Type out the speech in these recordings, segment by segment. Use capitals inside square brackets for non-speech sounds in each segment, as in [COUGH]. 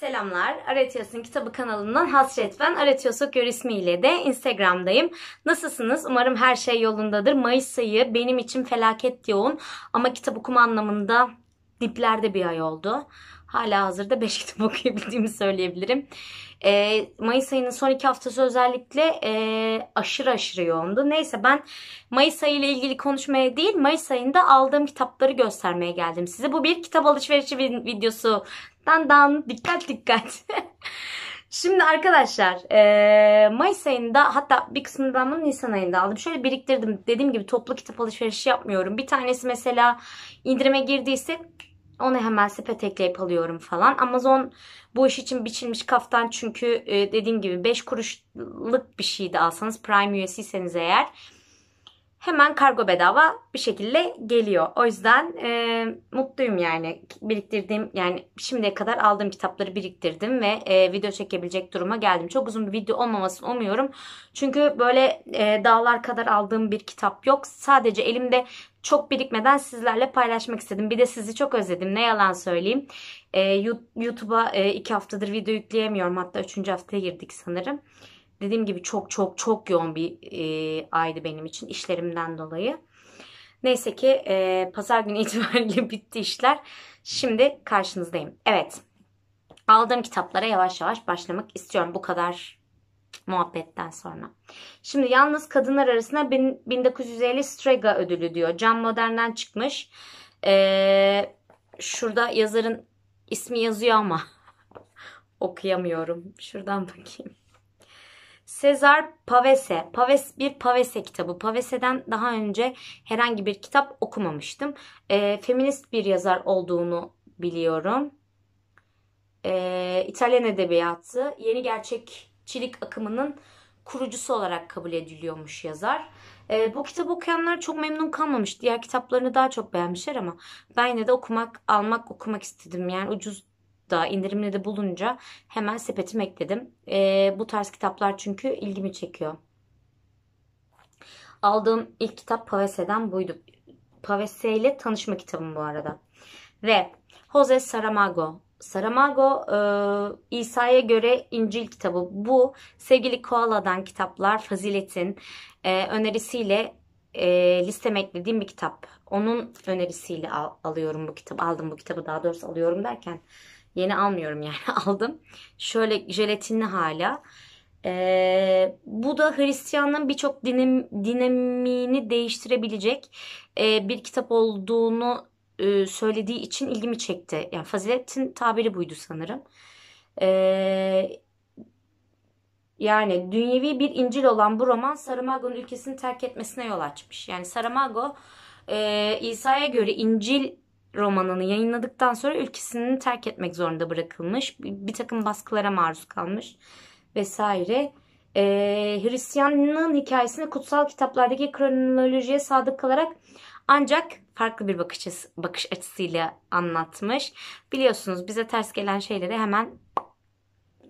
Selamlar. Aretios'un kitabı kanalından Hasret ben. Aretios Okyör ismiyle de Instagram'dayım. Nasılsınız? Umarım her şey yolundadır. Mayıs ayı benim için felaket yoğun ama kitap okuma anlamında diplerde bir ay oldu hala hazırda 5 kitap [LAUGHS] okuyabildiğimi söyleyebilirim. E, Mayıs ayının son iki haftası özellikle e, aşırı aşırı yoğundu. Neyse ben Mayıs ayı ile ilgili konuşmaya değil Mayıs ayında aldığım kitapları göstermeye geldim size. Bu bir kitap alışverişi videosu. Dan dan dikkat dikkat. [LAUGHS] Şimdi arkadaşlar e, Mayıs ayında hatta bir kısmını ben bunu Nisan ayında aldım. Şöyle biriktirdim. Dediğim gibi toplu kitap alışverişi yapmıyorum. Bir tanesi mesela indirime girdiyse onu hemen sepet ekleyip alıyorum falan. Amazon bu iş için biçilmiş kaftan çünkü e, dediğim gibi 5 kuruşluk bir şeydi alsanız Prime üyesiyseniz eğer hemen kargo bedava bir şekilde geliyor. O yüzden e, mutluyum yani biriktirdiğim yani şimdiye kadar aldığım kitapları biriktirdim ve e, video çekebilecek duruma geldim. Çok uzun bir video olmamasını umuyorum. Çünkü böyle e, dağlar kadar aldığım bir kitap yok. Sadece elimde çok birikmeden sizlerle paylaşmak istedim. Bir de sizi çok özledim. Ne yalan söyleyeyim. E, YouTube'a e, iki haftadır video yükleyemiyorum. Hatta üçüncü haftaya girdik sanırım. Dediğim gibi çok çok çok yoğun bir e, aydı benim için işlerimden dolayı. Neyse ki e, pazar günü [LAUGHS] itibariyle bitti işler. Şimdi karşınızdayım. Evet. Aldığım kitaplara yavaş yavaş başlamak istiyorum. Bu kadar muhabbetten sonra. Şimdi yalnız kadınlar arasında 1950 Strega ödülü diyor. Can Modern'den çıkmış. Ee, şurada yazarın ismi yazıyor ama [LAUGHS] okuyamıyorum. Şuradan bakayım. Sezar Pavese. Paves bir Pavese kitabı. Pavese'den daha önce herhangi bir kitap okumamıştım. E, feminist bir yazar olduğunu biliyorum. E, İtalyan edebiyatı, yeni gerçek Çilik akımının kurucusu olarak kabul ediliyormuş yazar. E, bu kitabı okuyanlar çok memnun kalmamış. Diğer kitaplarını daha çok beğenmişler ama ben yine de okumak, almak, okumak istedim. Yani ucuz da indirimle de bulunca hemen sepetim ekledim. E, bu tarz kitaplar çünkü ilgimi çekiyor. Aldığım ilk kitap Pavese'den buydu. Pavese ile tanışma kitabım bu arada. Ve Jose Saramago Saramago e, İsa'ya göre İncil kitabı. Bu sevgili Koala'dan kitaplar Fazilet'in e, önerisiyle e, listeme eklediğim bir kitap. Onun önerisiyle al, alıyorum bu kitabı. Aldım bu kitabı daha doğrusu alıyorum derken yeni almıyorum yani [LAUGHS] aldım. Şöyle jelatinli hala. E, bu da Hristiyanlığın birçok dinam, dinamiğini değiştirebilecek e, bir kitap olduğunu e, söylediği için ilgimi çekti. Yani faziletin tabiri buydu sanırım. E, yani dünyevi bir İncil olan bu roman Saramago'nun ülkesini terk etmesine yol açmış. Yani Saramago e, İsa'ya göre İncil romanını yayınladıktan sonra ülkesini terk etmek zorunda bırakılmış. Bir, bir takım baskılara maruz kalmış vesaire. E, Hristiyanlığın hikayesini kutsal kitaplardaki kronolojiye sadık kalarak ancak farklı bir bakış, açısı, bakış açısıyla anlatmış. Biliyorsunuz bize ters gelen şeyleri hemen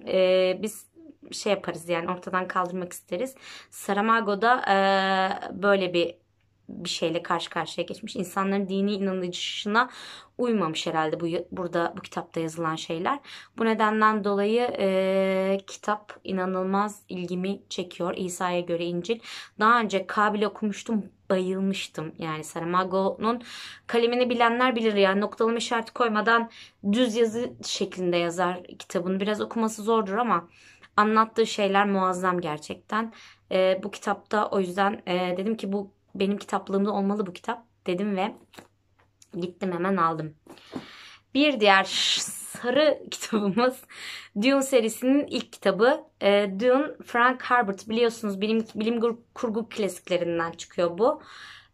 e, biz şey yaparız yani ortadan kaldırmak isteriz. Saramago'da e, böyle bir bir şeyle karşı karşıya geçmiş. İnsanların dini inanışına uymamış herhalde bu burada bu kitapta yazılan şeyler. Bu nedenden dolayı e, kitap inanılmaz ilgimi çekiyor. İsa'ya göre İncil. Daha önce Kabil okumuştum bayılmıştım. Yani Saramago'nun kalemini bilenler bilir. Yani noktalama işareti koymadan düz yazı şeklinde yazar kitabını. Biraz okuması zordur ama anlattığı şeyler muazzam gerçekten. E, bu kitapta o yüzden e, dedim ki bu benim kitaplığımda olmalı bu kitap dedim ve gittim hemen aldım. Bir diğer sarı kitabımız [LAUGHS] Dune serisinin ilk kitabı. E, Dune Frank Herbert biliyorsunuz bilim, bilim kurgu klasiklerinden çıkıyor bu.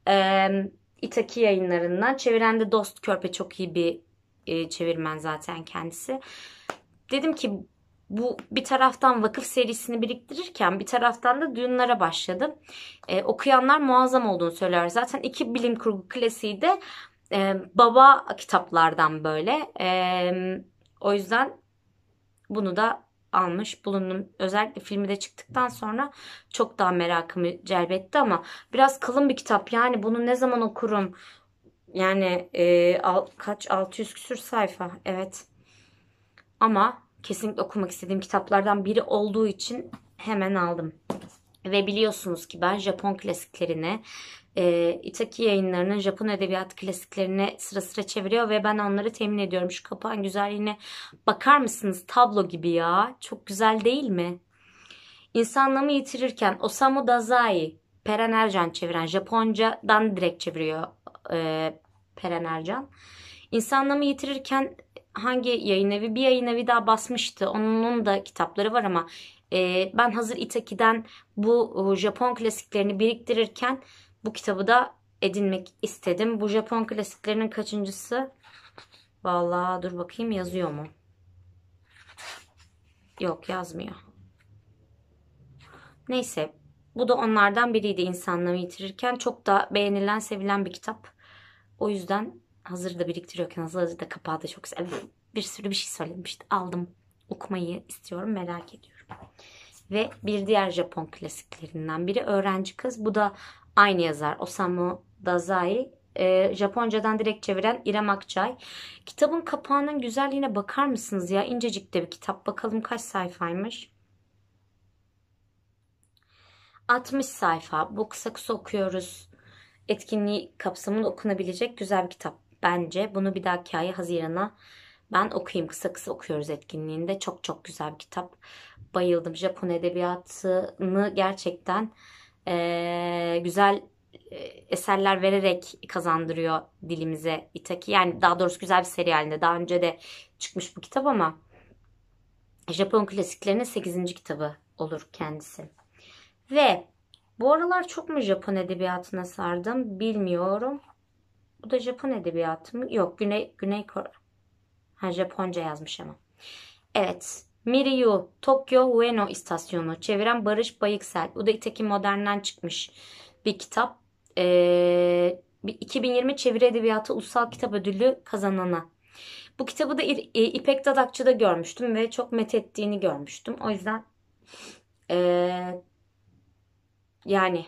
E, İtaki yayınlarından. Çeviren de Dost Körpe çok iyi bir e, çevirmen zaten kendisi. Dedim ki bu bir taraftan vakıf serisini biriktirirken bir taraftan da düğünlere başladım. E, okuyanlar muazzam olduğunu söyler. Zaten iki bilim kurgu klasiği de e, baba kitaplardan böyle. E, o yüzden bunu da almış bulundum. Özellikle filmi de çıktıktan sonra çok daha merakımı celbetti ama biraz kalın bir kitap. Yani bunu ne zaman okurum? Yani e, al, kaç 600 küsür sayfa. Evet. Ama kesinlikle okumak istediğim kitaplardan biri olduğu için hemen aldım. Ve biliyorsunuz ki ben Japon klasiklerine, e, Itaki yayınlarının Japon edebiyat klasiklerini sıra sıra çeviriyor ve ben onları temin ediyorum. Şu kapağın güzelliğine bakar mısınız? Tablo gibi ya. Çok güzel değil mi? İnsanlığımı yitirirken Osamu Dazai, Peren Ercan çeviren, Japoncadan direkt çeviriyor e, Peren Ercan. İnsanlığımı yitirirken hangi yayın evi? Bir yayın evi daha basmıştı. Onun da kitapları var ama ee, ben hazır Itaki'den bu e, Japon klasiklerini biriktirirken bu kitabı da edinmek istedim. Bu Japon klasiklerinin kaçıncısı? Vallahi dur bakayım yazıyor mu? Yok yazmıyor. Neyse bu da onlardan biriydi insanlığı yitirirken. Çok da beğenilen sevilen bir kitap. O yüzden hazır da biriktiriyorken hazır, hazır da kapağı da çok güzel. Bir sürü bir şey söylemişti. Aldım okumayı istiyorum merak ediyorum. Ve bir diğer Japon klasiklerinden biri Öğrenci Kız. Bu da aynı yazar Osamu Dazai. E, Japoncadan direkt çeviren İrem Akçay. Kitabın kapağının güzelliğine bakar mısınız ya? İncecik de bir kitap. Bakalım kaç sayfaymış. 60 sayfa. Bu kısa kısa okuyoruz. Etkinliği kapsamında okunabilecek güzel bir kitap bence. Bunu bir dahaki ay Haziran'a ben okuyayım. Kısa kısa okuyoruz etkinliğinde. Çok çok güzel bir kitap bayıldım. Japon edebiyatını gerçekten e, güzel eserler vererek kazandırıyor dilimize Itaki. Yani daha doğrusu güzel bir seri halinde. Daha önce de çıkmış bu kitap ama Japon klasiklerinin 8. kitabı olur kendisi. Ve bu aralar çok mu Japon edebiyatına sardım bilmiyorum. Bu da Japon edebiyatı mı? Yok Güney, Güney Kore. Ha, Japonca yazmış ama. Evet Miryu, Tokyo Ueno istasyonu. Çeviren Barış Bayıksel. Bu da İteki Modern'den çıkmış bir kitap. Ee, 2020 Çeviri Edebiyatı Ulusal Kitap Ödülü kazananı. Bu kitabı da İpek Dadakçı'da görmüştüm ve çok methettiğini görmüştüm. O yüzden ee, yani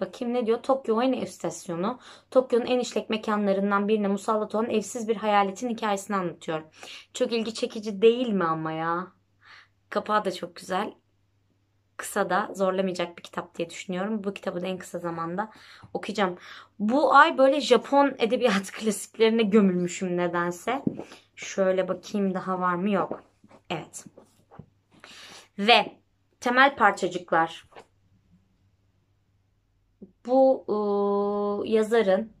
Bakayım ne diyor? Tokyo Ueno Istasyonu. Tokyo'nun en işlek mekanlarından birine musallat olan evsiz bir hayaletin hikayesini anlatıyor. Çok ilgi çekici değil mi ama ya? Kapağı da çok güzel. Kısa da zorlamayacak bir kitap diye düşünüyorum. Bu kitabı da en kısa zamanda okuyacağım. Bu ay böyle Japon edebiyat [LAUGHS] klasiklerine gömülmüşüm nedense. Şöyle bakayım daha var mı? Yok. Evet. Ve temel parçacıklar. Bu ıı, yazarın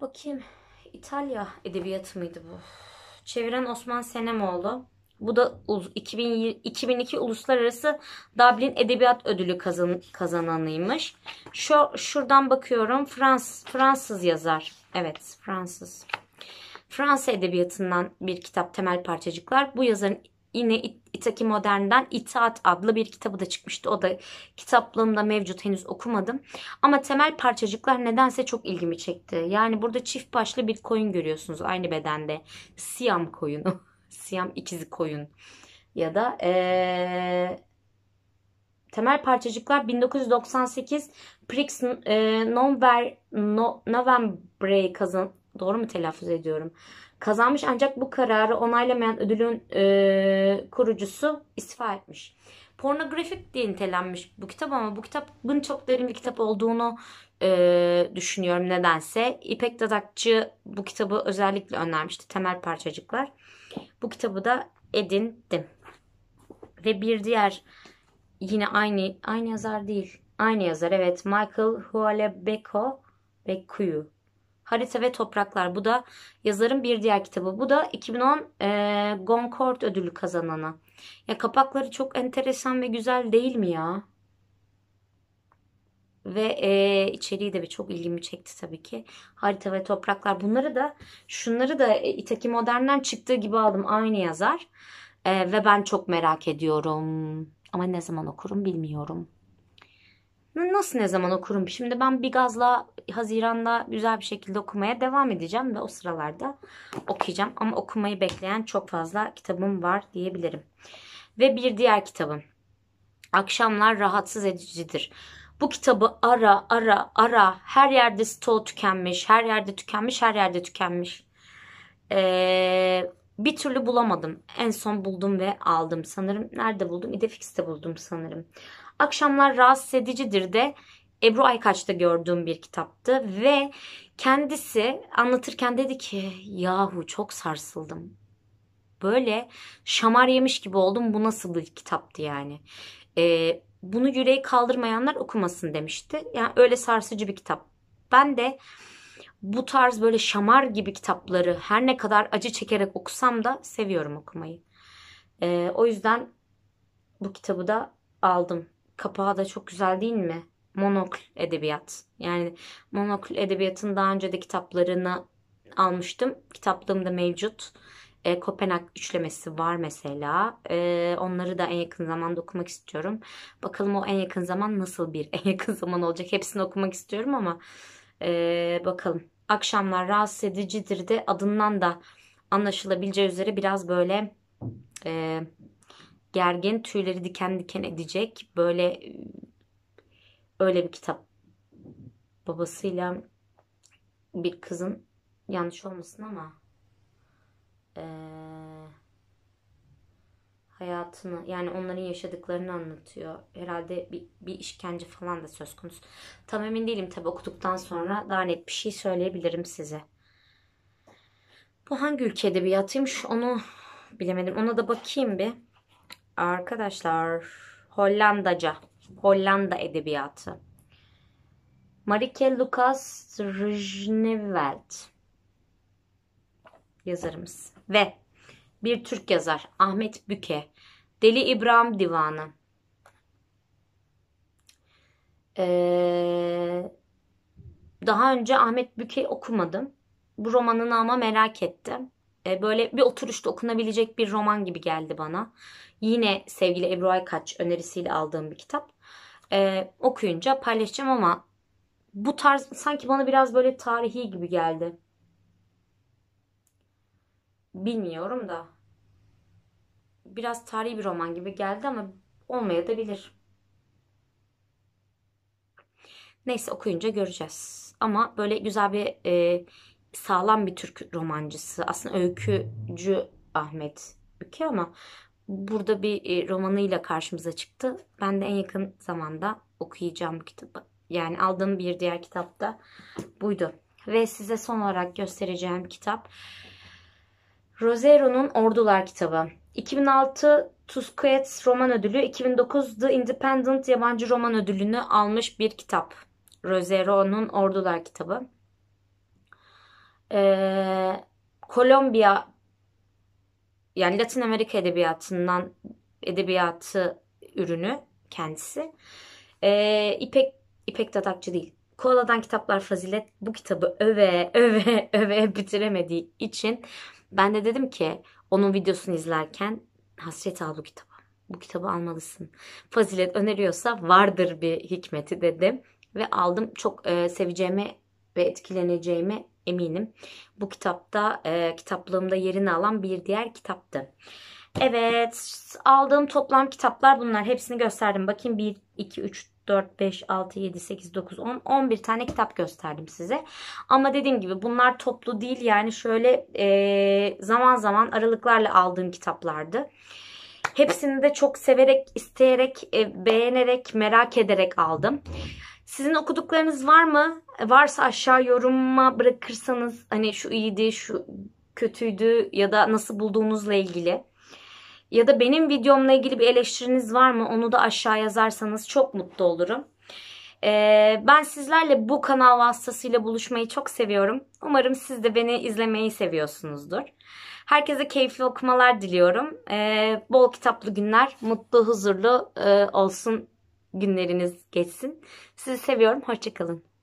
bakayım İtalya edebiyatı mıydı bu? Çeviren Osman Senemoğlu. Bu da 2002 Uluslararası Dublin Edebiyat Ödülü kazan, kazananıymış. Şu, şuradan bakıyorum. Frans, Fransız yazar. Evet Fransız. Fransa edebiyatından bir kitap temel parçacıklar. Bu yazarın yine itaki Modern'den İtaat adlı bir kitabı da çıkmıştı. O da kitaplığımda mevcut henüz okumadım. Ama temel parçacıklar nedense çok ilgimi çekti. Yani burada çift başlı bir koyun görüyorsunuz aynı bedende. Siyam koyunu. [LAUGHS] Siyam ikizi koyun. Ya da ee, temel parçacıklar 1998 Prix e, Novembre kazan doğru mu telaffuz ediyorum? kazanmış ancak bu kararı onaylamayan ödülün e, kurucusu istifa etmiş. Pornografik diye nitelenmiş bu kitap ama bu kitabın çok derin bir kitap olduğunu e, düşünüyorum nedense. İpek Dadakçı bu kitabı özellikle önermişti. Temel parçacıklar. Bu kitabı da edindim. Ve bir diğer yine aynı aynı yazar değil. Aynı yazar evet Michael Hualebeko Bekuyu Harita ve Topraklar. Bu da yazarın bir diğer kitabı. Bu da 2010 e, Goncourt ödülü kazananı. Ya kapakları çok enteresan ve güzel değil mi ya? Ve e, içeriği de bir çok ilgimi çekti tabii ki. Harita ve Topraklar. Bunları da şunları da e, İtaki Modern'den çıktığı gibi aldım. Aynı yazar. E, ve ben çok merak ediyorum. Ama ne zaman okurum bilmiyorum. Nasıl ne zaman okurum? Şimdi ben bir gazla Haziran'da güzel bir şekilde okumaya devam edeceğim ve o sıralarda okuyacağım. Ama okumayı bekleyen çok fazla kitabım var diyebilirim. Ve bir diğer kitabım. Akşamlar rahatsız edicidir. Bu kitabı ara ara ara her yerde stol tükenmiş, her yerde tükenmiş, her yerde tükenmiş. Ee, bir türlü bulamadım. En son buldum ve aldım sanırım. Nerede buldum? İdefix'te buldum sanırım. Akşamlar rahatsız edicidir de Ebru Aykaç'ta gördüğüm bir kitaptı ve kendisi anlatırken dedi ki yahu çok sarsıldım. Böyle şamar yemiş gibi oldum bu nasıl bir kitaptı yani. Ee, bunu yüreği kaldırmayanlar okumasın demişti. Yani öyle sarsıcı bir kitap. Ben de bu tarz böyle şamar gibi kitapları her ne kadar acı çekerek okusam da seviyorum okumayı. Ee, o yüzden bu kitabı da aldım Kapağı da çok güzel değil mi? Monokl edebiyat. Yani monokl edebiyatın daha önce de kitaplarını almıştım. Kitaplığımda mevcut. E, Kopenhag üçlemesi var mesela. E, onları da en yakın zamanda okumak istiyorum. Bakalım o en yakın zaman nasıl bir [LAUGHS] en yakın zaman olacak. Hepsini okumak istiyorum ama e, bakalım. Akşamlar rahatsız edicidir de adından da anlaşılabileceği üzere biraz böyle e, gergin, tüyleri diken diken edecek böyle e, öyle bir kitap. Babasıyla bir kızın yanlış olmasın ama e, hayatını yani onların yaşadıklarını anlatıyor. Herhalde bir, bir işkence falan da söz konusu. Tam emin değilim tabi okuduktan sonra daha net bir şey söyleyebilirim size. Bu hangi ülkede bir edebiyatıymış onu bilemedim. Ona da bakayım bir. Arkadaşlar Hollandaca. Hollanda edebiyatı. Marike Lucas Rjneveld yazarımız ve bir Türk yazar Ahmet Büke Deli İbrahim Divanı ee, daha önce Ahmet Büke okumadım bu romanını ama merak ettim e, böyle bir oturuşta okunabilecek bir roman gibi geldi bana. Yine sevgili Ebru Aykaç önerisiyle aldığım bir kitap. E, okuyunca paylaşacağım ama bu tarz sanki bana biraz böyle tarihi gibi geldi. Bilmiyorum da. Biraz tarihi bir roman gibi geldi ama olmaya da bilir. Neyse okuyunca göreceğiz. Ama böyle güzel bir e, sağlam bir Türk romancısı. Aslında öykücü Ahmet Ülke ama burada bir e, romanıyla karşımıza çıktı. Ben de en yakın zamanda okuyacağım bu kitabı. Yani aldığım bir diğer kitap da buydu. Ve size son olarak göstereceğim kitap Rosero'nun Ordular kitabı. 2006 Tusquets Roman Ödülü, 2009 The Independent Yabancı Roman Ödülünü almış bir kitap. Rosero'nun Ordular kitabı e, Kolombiya yani Latin Amerika edebiyatından edebiyatı ürünü kendisi. E, İpek İpek Tatakçı değil. Koala'dan Kitaplar Fazilet bu kitabı öve öve [LAUGHS] öve bitiremediği için ben de dedim ki onun videosunu izlerken hasret al bu kitabı. Bu kitabı almalısın. Fazilet öneriyorsa vardır bir hikmeti dedim ve aldım. Çok e, seveceğimi ve etkileneceğimi eminim. Bu kitapta e, kitaplığımda yerini alan bir diğer kitaptı. Evet aldığım toplam kitaplar bunlar. Hepsini gösterdim. Bakayım 1, 2, 3, 4, 5, 6, 7, 8, 9, 10, 11 tane kitap gösterdim size. Ama dediğim gibi bunlar toplu değil. Yani şöyle e, zaman zaman aralıklarla aldığım kitaplardı. Hepsini de çok severek, isteyerek, e, beğenerek, merak ederek aldım. Sizin okuduklarınız var mı? E, varsa aşağı yoruma bırakırsanız hani şu iyiydi, şu kötüydü ya da nasıl bulduğunuzla ilgili. Ya da benim videomla ilgili bir eleştiriniz var mı? Onu da aşağı yazarsanız çok mutlu olurum. Ee, ben sizlerle bu kanal vasıtasıyla buluşmayı çok seviyorum. Umarım siz de beni izlemeyi seviyorsunuzdur. Herkese keyifli okumalar diliyorum. Ee, bol kitaplı günler, mutlu, huzurlu e, olsun günleriniz geçsin. Sizi seviyorum. Hoşçakalın.